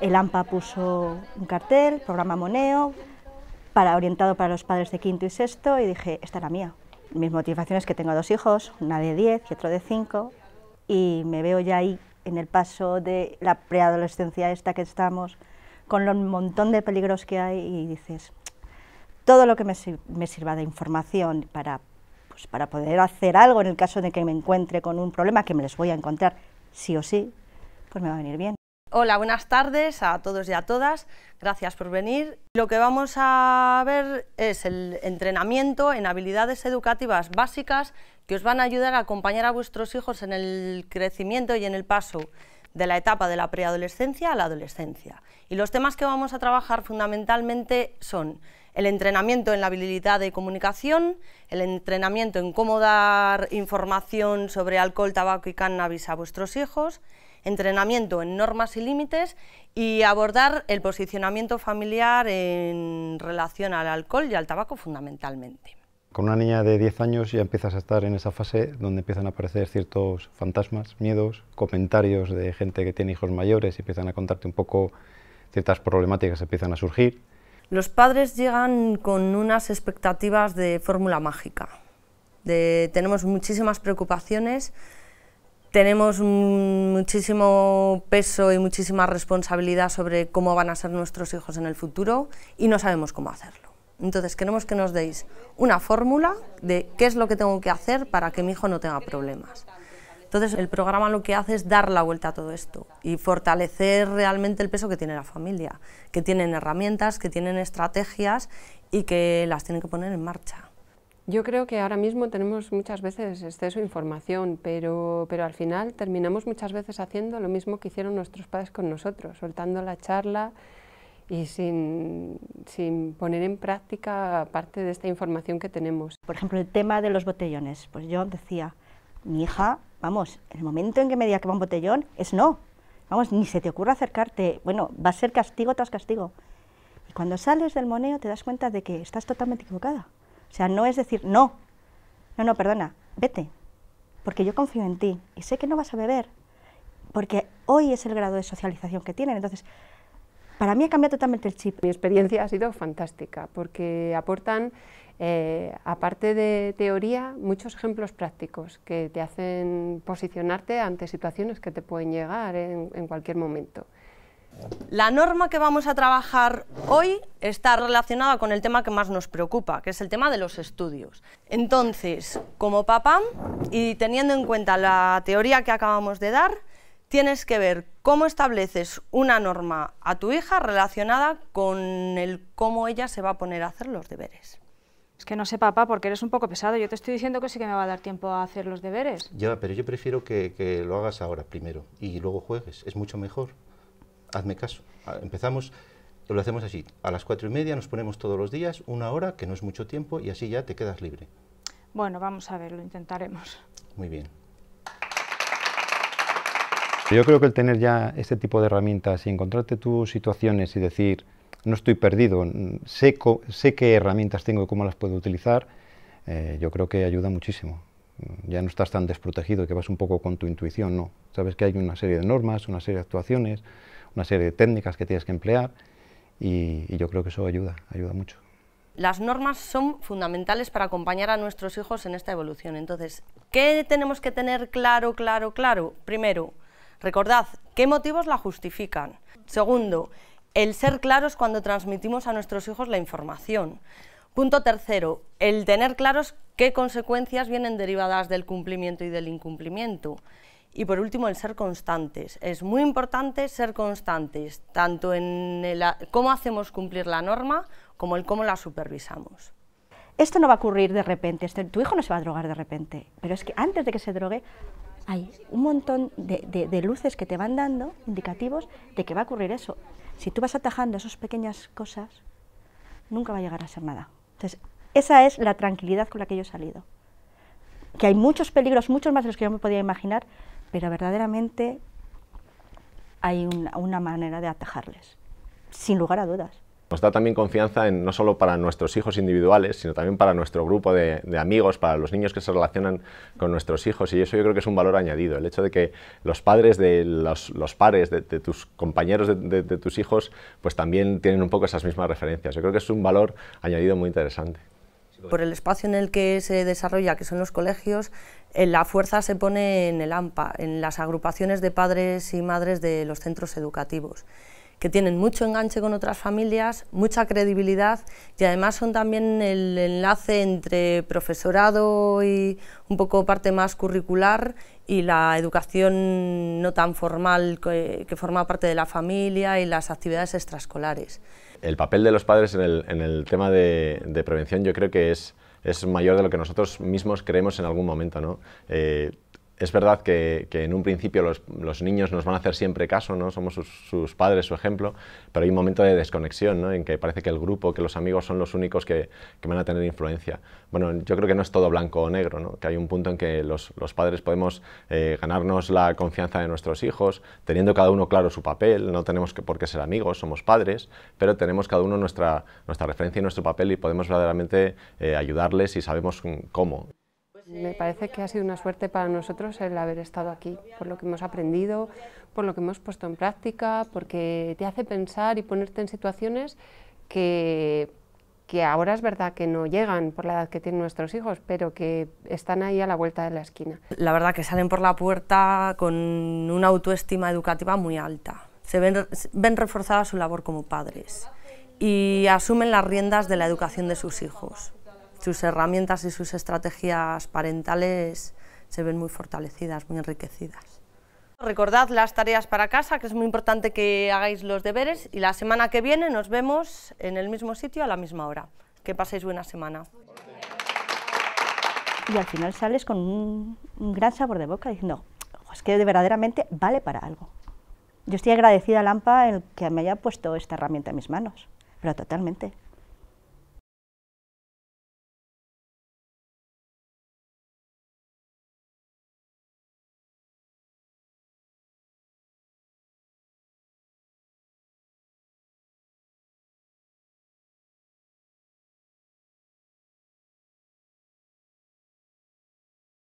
El AMPA puso un cartel, programa Moneo, para, orientado para los padres de quinto y sexto, y dije, esta es la mía. Mis motivaciones que tengo dos hijos, una de 10 y otro de 5, y me veo ya ahí en el paso de la preadolescencia esta que estamos, con los montón de peligros que hay, y dices, todo lo que me, me sirva de información para, pues, para poder hacer algo en el caso de que me encuentre con un problema, que me les voy a encontrar sí o sí, pues me va a venir bien. Hola, buenas tardes a todos y a todas. Gracias por venir. Lo que vamos a ver es el entrenamiento en habilidades educativas básicas que os van a ayudar a acompañar a vuestros hijos en el crecimiento y en el paso de la etapa de la preadolescencia a la adolescencia. Y los temas que vamos a trabajar fundamentalmente son el entrenamiento en la habilidad de comunicación, el entrenamiento en cómo dar información sobre alcohol, tabaco y cannabis a vuestros hijos, entrenamiento en normas y límites y abordar el posicionamiento familiar en relación al alcohol y al tabaco fundamentalmente. Con una niña de 10 años ya empiezas a estar en esa fase donde empiezan a aparecer ciertos fantasmas, miedos, comentarios de gente que tiene hijos mayores y empiezan a contarte un poco ciertas problemáticas que empiezan a surgir. Los padres llegan con unas expectativas de fórmula mágica. De, tenemos muchísimas preocupaciones tenemos muchísimo peso y muchísima responsabilidad sobre cómo van a ser nuestros hijos en el futuro y no sabemos cómo hacerlo. Entonces queremos que nos deis una fórmula de qué es lo que tengo que hacer para que mi hijo no tenga problemas. Entonces el programa lo que hace es dar la vuelta a todo esto y fortalecer realmente el peso que tiene la familia, que tienen herramientas, que tienen estrategias y que las tienen que poner en marcha. Yo creo que ahora mismo tenemos muchas veces exceso de información, pero, pero al final terminamos muchas veces haciendo lo mismo que hicieron nuestros padres con nosotros, soltando la charla y sin, sin poner en práctica parte de esta información que tenemos. Por ejemplo, el tema de los botellones. Pues yo decía, mi hija, vamos, el momento en que me diga que va un botellón es no. Vamos, ni se te ocurra acercarte. Bueno, va a ser castigo tras castigo. Y cuando sales del moneo te das cuenta de que estás totalmente equivocada. O sea, no es decir, no, no, no, perdona, vete, porque yo confío en ti y sé que no vas a beber, porque hoy es el grado de socialización que tienen. Entonces, para mí ha cambiado totalmente el chip. Mi experiencia ha sido fantástica porque aportan, eh, aparte de teoría, muchos ejemplos prácticos que te hacen posicionarte ante situaciones que te pueden llegar en cualquier momento. La norma que vamos a trabajar hoy está relacionada con el tema que más nos preocupa, que es el tema de los estudios. Entonces, como papá y teniendo en cuenta la teoría que acabamos de dar, tienes que ver cómo estableces una norma a tu hija relacionada con el cómo ella se va a poner a hacer los deberes. Es que no sé, papá, porque eres un poco pesado. Yo te estoy diciendo que sí que me va a dar tiempo a hacer los deberes. Ya, pero yo prefiero que, que lo hagas ahora primero y luego juegues. Es mucho mejor hazme caso. Empezamos, lo hacemos así, a las cuatro y media nos ponemos todos los días una hora, que no es mucho tiempo, y así ya te quedas libre. Bueno, vamos a ver, lo intentaremos. Muy bien. Yo creo que el tener ya este tipo de herramientas y encontrarte tus situaciones y decir, no estoy perdido, sé, sé qué herramientas tengo y cómo las puedo utilizar, eh, yo creo que ayuda muchísimo. Mm, ya no estás tan desprotegido que vas un poco con tu intuición, no. Sabes que hay una serie de normas, una serie de actuaciones, una serie de técnicas que tienes que emplear y, yo creo que eso ayuda, ayuda mucho. Las normas son fundamentales para acompañar a nuestros hijos en esta evolución. Entonces, ¿qué tenemos que tener claro, claro, claro? Primero, recordad qué motivos la justifican. Segundo, el ser claros cuando transmitimos a nuestros hijos la información. Punto tercero, el tener claros qué consecuencias vienen derivadas del cumplimiento y del incumplimiento. Y por último, el ser constantes. Es muy importante ser constantes, tanto en el, cómo hacemos cumplir la norma como en cómo la supervisamos. Esto no va a ocurrir de repente, este, tu hijo no se va a drogar de repente, pero es que antes de que se drogue hay un montón de, luces que te van dando, indicativos, de que va a ocurrir eso. Si tú vas atajando esas pequeñas cosas, nunca va a llegar a ser nada. Entonces, esa es la tranquilidad con la que yo he salido. Que hay muchos peligros, muchos más de los que yo me podía imaginar, pero verdaderamente hay una, manera de atajarles, sin lugar a dudas nos pues da también confianza en, no solo para nuestros hijos individuales, sino también para nuestro grupo de, amigos, para los niños que se relacionan con nuestros hijos. Y eso yo creo que es un valor añadido, el hecho de que los padres de los, pares, de, tus compañeros de tus hijos, pues también tienen un poco esas mismas referencias. Yo creo que es un valor añadido muy interesante por el espacio en el que se desarrolla, que son los colegios, eh, la fuerza se pone en el AMPA, en las agrupaciones de padres y madres de los centros educativos, que tienen mucho enganche con otras familias, mucha credibilidad y además son también el enlace entre profesorado y un poco parte más curricular y la educación no tan formal que, forma parte de la familia y las actividades extraescolares. El papel de los padres en el, tema de, prevención yo creo que es, es mayor de lo que nosotros mismos creemos en algún momento. ¿no? Eh, es verdad que, en un principio los, niños nos van a hacer siempre caso, ¿no? somos sus, padres, su ejemplo, pero hay un momento de desconexión ¿no? en que parece que el grupo, que los amigos son los únicos que, van a tener influencia. Bueno, yo creo que no es todo blanco o negro, que hay un punto en que los, padres podemos eh, ganarnos la confianza de nuestros hijos, teniendo cada uno claro su papel, no tenemos que, por qué ser amigos, somos padres, pero tenemos cada uno nuestra, referencia y nuestro papel y podemos verdaderamente eh, ayudarles y sabemos mm, cómo. Me parece que ha sido una suerte para nosotros el haber estado aquí, por lo que hemos aprendido, por lo que hemos puesto en práctica, porque te hace pensar y ponerte en situaciones que, ahora es verdad que no llegan por la edad que tienen nuestros hijos, pero que están ahí a la vuelta de la esquina. La verdad que salen por la puerta con una autoestima educativa muy alta. Se ven reforzada su labor como padres y asumen las riendas de la educación de sus hijos sus herramientas y sus estrategias parentales se ven muy fortalecidas, muy enriquecidas. Recordad las tareas para casa, que es muy importante que hagáis los deberes y la semana que viene nos vemos en el mismo sitio a la misma hora. Que paséis buena semana. Y al final sales con un, gran sabor de boca diciendo, no, es que verdaderamente vale para algo. Yo estoy agradecida a Lampa el que me haya puesto esta herramienta en mis manos, pero totalmente.